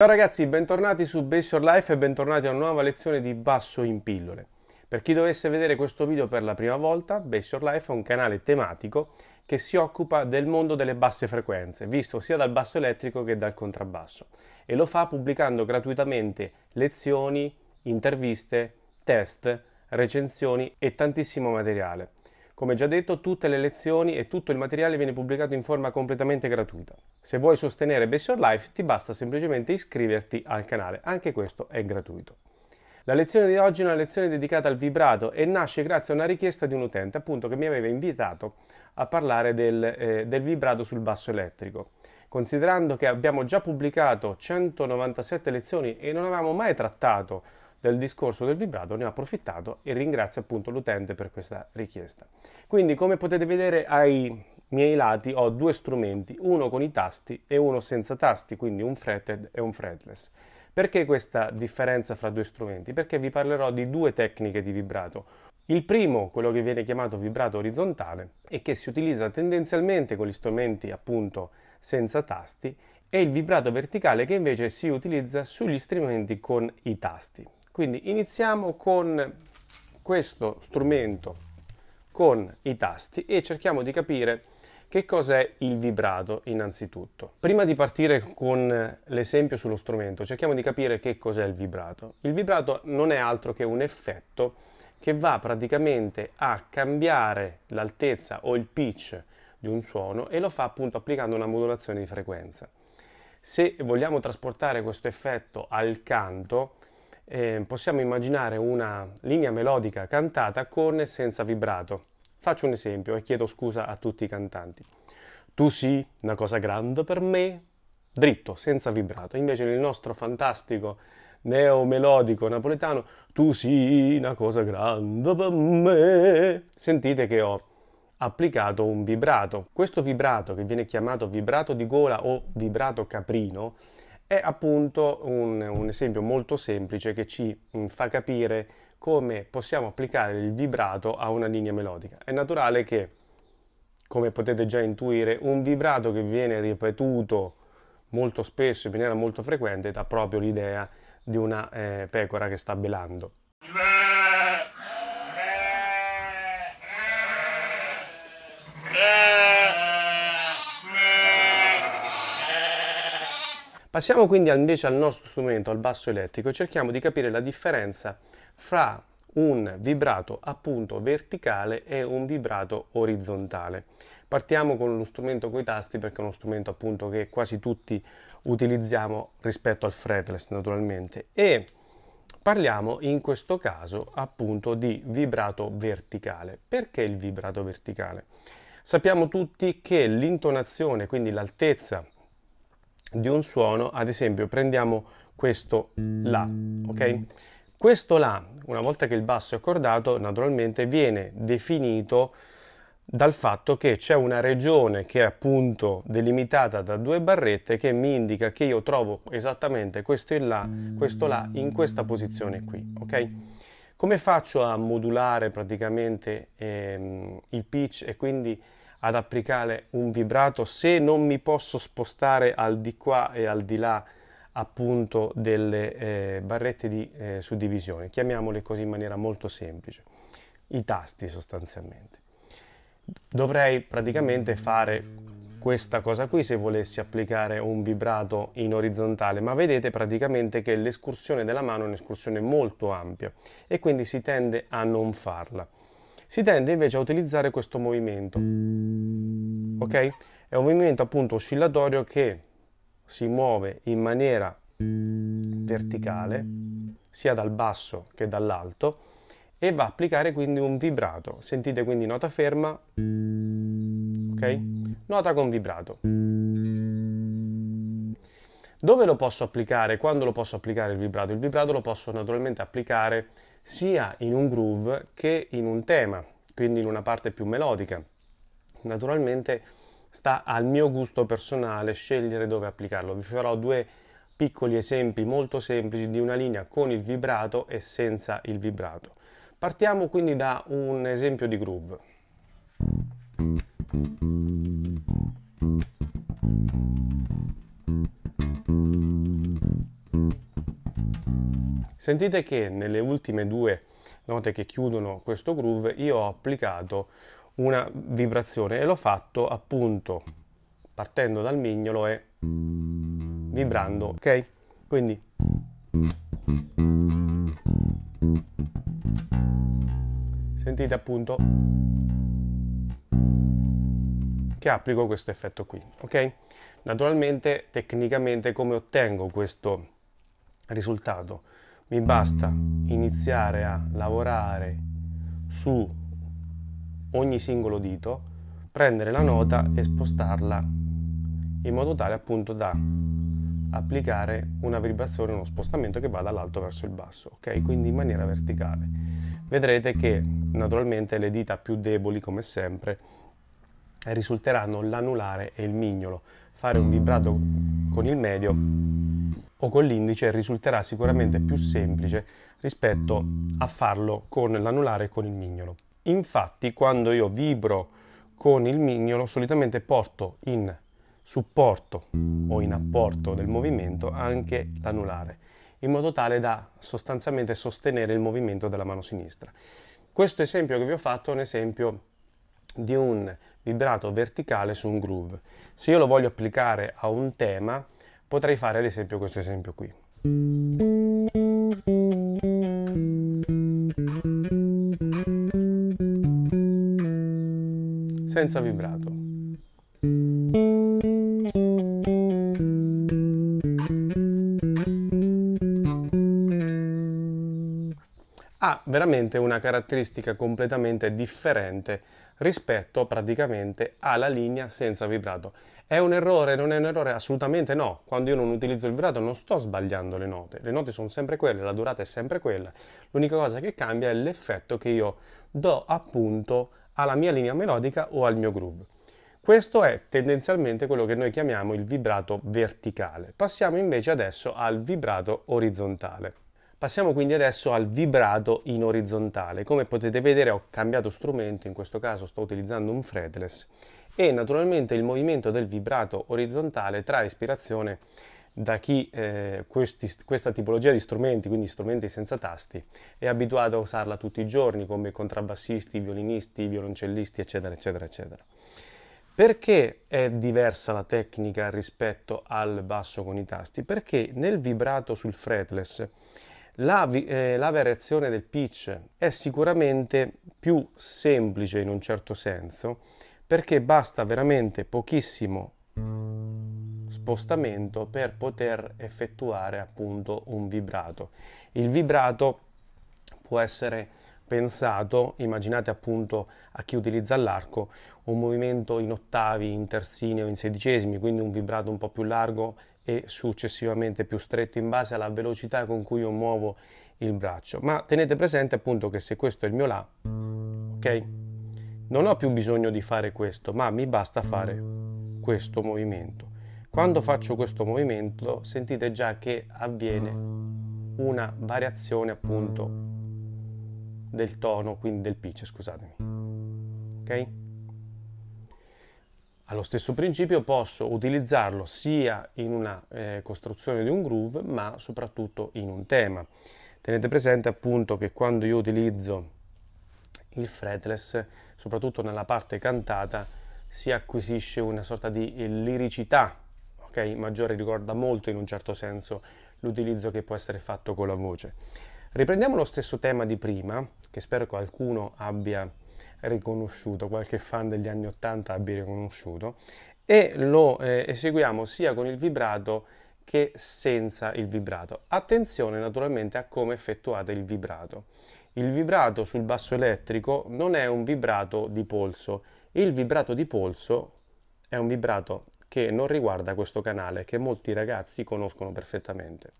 Ciao ragazzi, bentornati su Base Your Life e bentornati a una nuova lezione di Basso in pillole. Per chi dovesse vedere questo video per la prima volta, Base Your Life è un canale tematico che si occupa del mondo delle basse frequenze, visto sia dal basso elettrico che dal contrabbasso, e lo fa pubblicando gratuitamente lezioni, interviste, test, recensioni e tantissimo materiale. Come già detto, tutte le lezioni e tutto il materiale viene pubblicato in forma completamente gratuita. Se vuoi sostenere Best Your Life ti basta semplicemente iscriverti al canale, anche questo è gratuito. La lezione di oggi è una lezione dedicata al vibrato e nasce grazie a una richiesta di un utente appunto che mi aveva invitato a parlare del, eh, del vibrato sul basso elettrico. Considerando che abbiamo già pubblicato 197 lezioni e non avevamo mai trattato del discorso del vibrato, ne ho approfittato e ringrazio appunto l'utente per questa richiesta. Quindi come potete vedere ai miei lati ho due strumenti, uno con i tasti e uno senza tasti, quindi un fretted e un fretless. Perché questa differenza fra due strumenti? Perché vi parlerò di due tecniche di vibrato. Il primo, quello che viene chiamato vibrato orizzontale e che si utilizza tendenzialmente con gli strumenti appunto senza tasti, e il vibrato verticale che invece si utilizza sugli strumenti con i tasti. Quindi iniziamo con questo strumento con i tasti e cerchiamo di capire che cos'è il vibrato innanzitutto. Prima di partire con l'esempio sullo strumento, cerchiamo di capire che cos'è il vibrato. Il vibrato non è altro che un effetto che va praticamente a cambiare l'altezza o il pitch di un suono e lo fa appunto applicando una modulazione di frequenza. Se vogliamo trasportare questo effetto al canto, eh, possiamo immaginare una linea melodica cantata con e senza vibrato. Faccio un esempio e chiedo scusa a tutti i cantanti. Tu sì, una cosa grande per me, dritto, senza vibrato. Invece nel nostro fantastico neomelodico napoletano, tu sì, una cosa grande per me, sentite che ho applicato un vibrato. Questo vibrato, che viene chiamato vibrato di gola o vibrato caprino, è appunto un, un esempio molto semplice che ci mm, fa capire come possiamo applicare il vibrato a una linea melodica. È naturale che, come potete già intuire, un vibrato che viene ripetuto molto spesso in maniera molto frequente dà proprio l'idea di una eh, pecora che sta belando. Passiamo quindi invece al nostro strumento, al basso elettrico, e cerchiamo di capire la differenza fra un vibrato appunto verticale e un vibrato orizzontale. Partiamo con lo strumento coi tasti perché è uno strumento appunto che quasi tutti utilizziamo rispetto al fretless naturalmente e parliamo in questo caso appunto di vibrato verticale. Perché il vibrato verticale? Sappiamo tutti che l'intonazione, quindi l'altezza di un suono, ad esempio prendiamo questo La, ok? Questo La, una volta che il basso è accordato, naturalmente viene definito dal fatto che c'è una regione che è appunto delimitata da due barrette che mi indica che io trovo esattamente questo in là, questo là in questa posizione qui, ok? Come faccio a modulare praticamente ehm, il pitch e quindi ad applicare un vibrato se non mi posso spostare al di qua e al di là appunto delle eh, barrette di eh, suddivisione, chiamiamole così in maniera molto semplice, i tasti sostanzialmente. Dovrei praticamente fare questa cosa qui se volessi applicare un vibrato in orizzontale, ma vedete praticamente che l'escursione della mano è un'escursione molto ampia e quindi si tende a non farla. Si tende invece a utilizzare questo movimento. Ok? È un movimento appunto oscillatorio che si muove in maniera verticale, sia dal basso che dall'alto, e va a applicare quindi un vibrato. Sentite quindi nota ferma, ok? Nota con vibrato. Dove lo posso applicare? Quando lo posso applicare il vibrato? Il vibrato lo posso naturalmente applicare sia in un groove che in un tema, quindi in una parte più melodica. Naturalmente sta al mio gusto personale scegliere dove applicarlo. Vi farò due piccoli esempi molto semplici di una linea con il vibrato e senza il vibrato. Partiamo quindi da un esempio di groove. Thank you. Sentite che nelle ultime due note che chiudono questo groove io ho applicato una vibrazione e l'ho fatto appunto partendo dal mignolo e vibrando, ok? Quindi sentite appunto che applico questo effetto qui, ok? Naturalmente tecnicamente come ottengo questo risultato. Mi basta iniziare a lavorare su ogni singolo dito, prendere la nota e spostarla in modo tale appunto da applicare una vibrazione, uno spostamento che va dall'alto verso il basso, ok? Quindi in maniera verticale. Vedrete che naturalmente le dita più deboli, come sempre, risulteranno l'anulare e il mignolo. Fare un vibrato con il medio o con l'indice risulterà sicuramente più semplice rispetto a farlo con l'anulare e con il mignolo. Infatti quando io vibro con il mignolo solitamente porto in supporto o in apporto del movimento anche l'anulare, in modo tale da sostanzialmente sostenere il movimento della mano sinistra. Questo esempio che vi ho fatto è un esempio di un vibrato verticale su un groove. Se io lo voglio applicare a un tema, Potrei fare ad esempio questo esempio qui. Senza vibrato. veramente una caratteristica completamente differente rispetto praticamente alla linea senza vibrato. È un errore? Non è un errore? Assolutamente no. Quando io non utilizzo il vibrato non sto sbagliando le note. Le note sono sempre quelle, la durata è sempre quella. L'unica cosa che cambia è l'effetto che io do appunto alla mia linea melodica o al mio groove. Questo è tendenzialmente quello che noi chiamiamo il vibrato verticale. Passiamo invece adesso al vibrato orizzontale. Passiamo quindi adesso al vibrato in orizzontale. Come potete vedere ho cambiato strumento, in questo caso sto utilizzando un fretless e naturalmente il movimento del vibrato orizzontale trae ispirazione da chi eh, questi, questa tipologia di strumenti, quindi strumenti senza tasti, è abituato a usarla tutti i giorni come contrabbassisti, violinisti, violoncellisti, eccetera, eccetera, eccetera. Perché è diversa la tecnica rispetto al basso con i tasti? Perché nel vibrato sul fretless la, eh, la, variazione del pitch è sicuramente più semplice in un certo senso perché basta veramente pochissimo spostamento per poter effettuare appunto un vibrato. Il vibrato può essere pensato, immaginate appunto a chi utilizza l'arco, un movimento in ottavi, in terzini o in sedicesimi, quindi un vibrato un po' più largo e successivamente più stretto in base alla velocità con cui io muovo il braccio. Ma tenete presente appunto che se questo è il mio La, ok? Non ho più bisogno di fare questo, ma mi basta fare questo movimento. Quando faccio questo movimento sentite già che avviene una variazione appunto del tono, quindi del pitch, scusatemi. Ok? Allo stesso principio posso utilizzarlo sia in una eh, costruzione di un groove, ma soprattutto in un tema. Tenete presente appunto che quando io utilizzo il fretless, soprattutto nella parte cantata, si acquisisce una sorta di eh, liricità, ok? Maggiore ricorda molto in un certo senso l'utilizzo che può essere fatto con la voce. Riprendiamo lo stesso tema di prima, che spero qualcuno abbia riconosciuto, qualche fan degli anni 80 abbia riconosciuto e lo eh, eseguiamo sia con il vibrato che senza il vibrato. Attenzione naturalmente a come effettuate il vibrato. Il vibrato sul basso elettrico non è un vibrato di polso, il vibrato di polso è un vibrato che non riguarda questo canale che molti ragazzi conoscono perfettamente.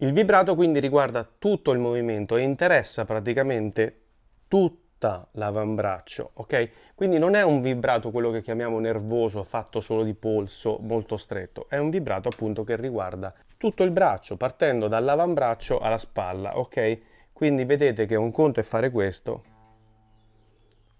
Il vibrato quindi riguarda tutto il movimento e interessa praticamente tutta l'avambraccio, ok? Quindi non è un vibrato quello che chiamiamo nervoso, fatto solo di polso, molto stretto, è un vibrato appunto che riguarda tutto il braccio, partendo dall'avambraccio alla spalla, ok? Quindi vedete che un conto è fare questo,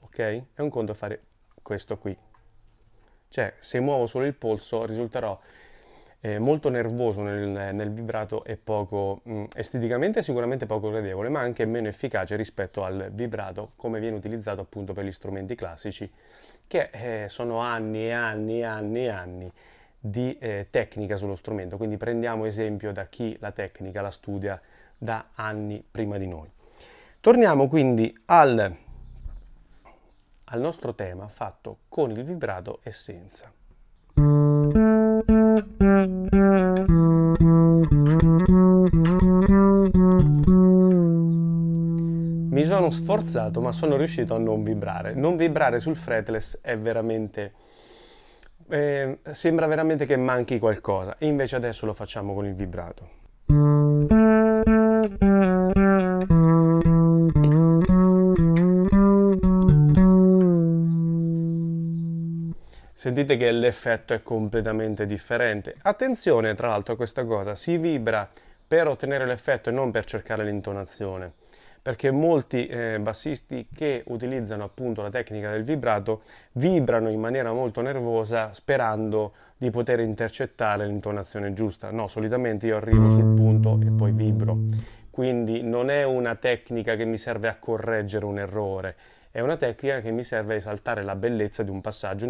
ok? E un conto fare questo qui. Cioè, se muovo solo il polso risulterò eh, molto nervoso nel, nel, vibrato e poco mh, mm, esteticamente sicuramente poco gradevole, ma anche meno efficace rispetto al vibrato come viene utilizzato appunto per gli strumenti classici, che eh, sono anni e anni e anni e anni di eh, tecnica sullo strumento. Quindi prendiamo esempio da chi la tecnica la studia da anni prima di noi. Torniamo quindi al, al nostro tema fatto con il vibrato e senza. Mi sono sforzato ma sono riuscito a non vibrare. Non vibrare sul fretless è veramente... Eh, sembra veramente che manchi qualcosa. Invece adesso lo facciamo con il vibrato. Sentite che l'effetto è completamente differente. Attenzione tra l'altro a questa cosa, si vibra per ottenere l'effetto e non per cercare l'intonazione, perché molti eh, bassisti che utilizzano appunto la tecnica del vibrato vibrano in maniera molto nervosa sperando di poter intercettare l'intonazione giusta. No, solitamente io arrivo sul punto e poi vibro. Quindi non è una tecnica che mi serve a correggere un errore, è una tecnica che mi serve a esaltare la bellezza di un passaggio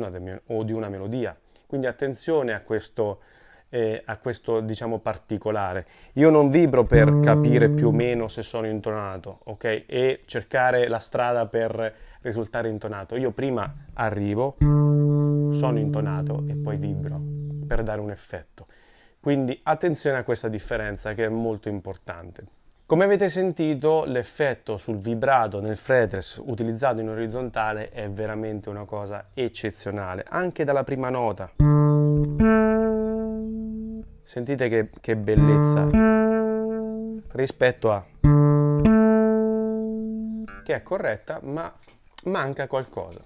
o di una melodia. Quindi attenzione a questo, eh, a questo diciamo, particolare. Io non vibro per mm. capire più o meno se sono intonato, ok? E cercare la strada per risultare intonato. Io prima arrivo, sono intonato e poi vibro per dare un effetto. Quindi attenzione a questa differenza che è molto importante. Come avete sentito l'effetto sul vibrato nel fretless utilizzato in orizzontale è veramente una cosa eccezionale, anche dalla prima nota. Sentite che, che bellezza rispetto a che è corretta ma manca qualcosa.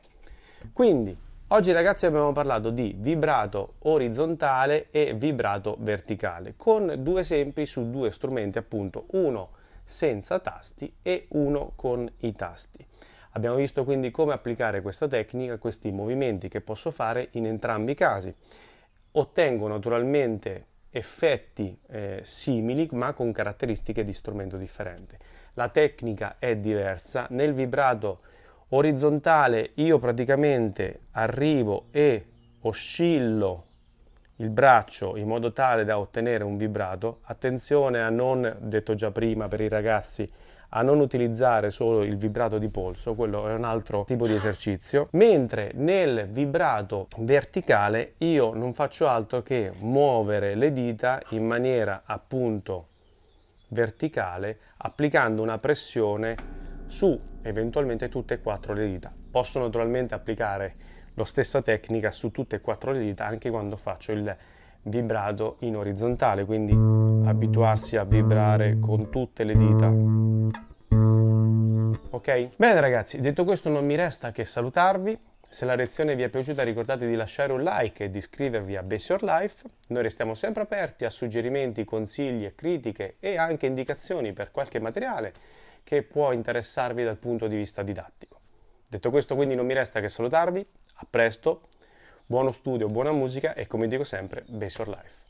Quindi Oggi ragazzi abbiamo parlato di vibrato orizzontale e vibrato verticale con due esempi su due strumenti appunto, uno senza tasti e uno con i tasti. Abbiamo visto quindi come applicare questa tecnica, questi movimenti che posso fare in entrambi i casi. Ottengo naturalmente effetti eh, simili ma con caratteristiche di strumento differente. La tecnica è diversa, nel vibrato orizzontale io praticamente arrivo e oscillo il braccio in modo tale da ottenere un vibrato, attenzione a non, detto già prima per i ragazzi, a non utilizzare solo il vibrato di polso, quello è un altro tipo di esercizio, mentre nel vibrato verticale io non faccio altro che muovere le dita in maniera appunto verticale, applicando una pressione su eventualmente tutte e quattro le dita. Posso naturalmente applicare la stessa tecnica su tutte e quattro le dita anche quando faccio il vibrato in orizzontale, quindi abituarsi a vibrare con tutte le dita. Ok? Bene ragazzi, detto questo non mi resta che salutarvi. Se la lezione vi è piaciuta ricordate di lasciare un like e di iscrivervi a Base Your Life. Noi restiamo sempre aperti a suggerimenti, consigli, critiche e anche indicazioni per qualche materiale che può interessarvi dal punto di vista didattico. Detto questo quindi non mi resta che salutarvi, a presto, buono studio, buona musica e come dico sempre, base your life.